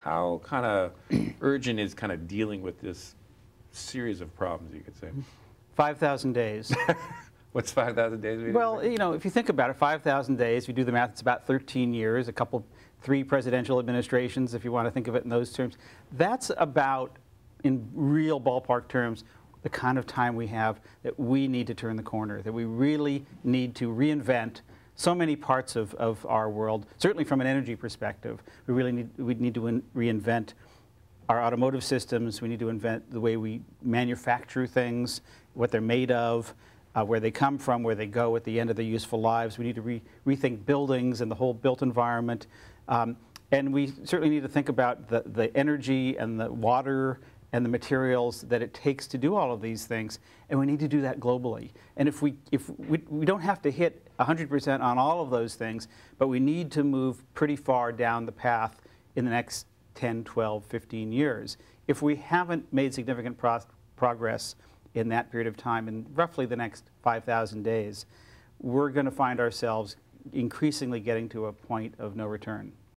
how kind of urgent is kind of dealing with this series of problems, you could say? 5,000 days. What's 5,000 days? Well, you know, if you think about it, 5,000 days, if you do the math, it's about 13 years, a couple, three presidential administrations, if you want to think of it in those terms. That's about, in real ballpark terms, the kind of time we have that we need to turn the corner, that we really need to reinvent so many parts of, of our world, certainly from an energy perspective. We really need, we need to reinvent our automotive systems. We need to invent the way we manufacture things, what they're made of, uh, where they come from, where they go at the end of their useful lives. We need to re rethink buildings and the whole built environment. Um, and we certainly need to think about the, the energy and the water and the materials that it takes to do all of these things, and we need to do that globally. And if we, if we, we don't have to hit 100% on all of those things, but we need to move pretty far down the path in the next 10, 12, 15 years. If we haven't made significant pro progress in that period of time, in roughly the next 5,000 days, we're going to find ourselves increasingly getting to a point of no return.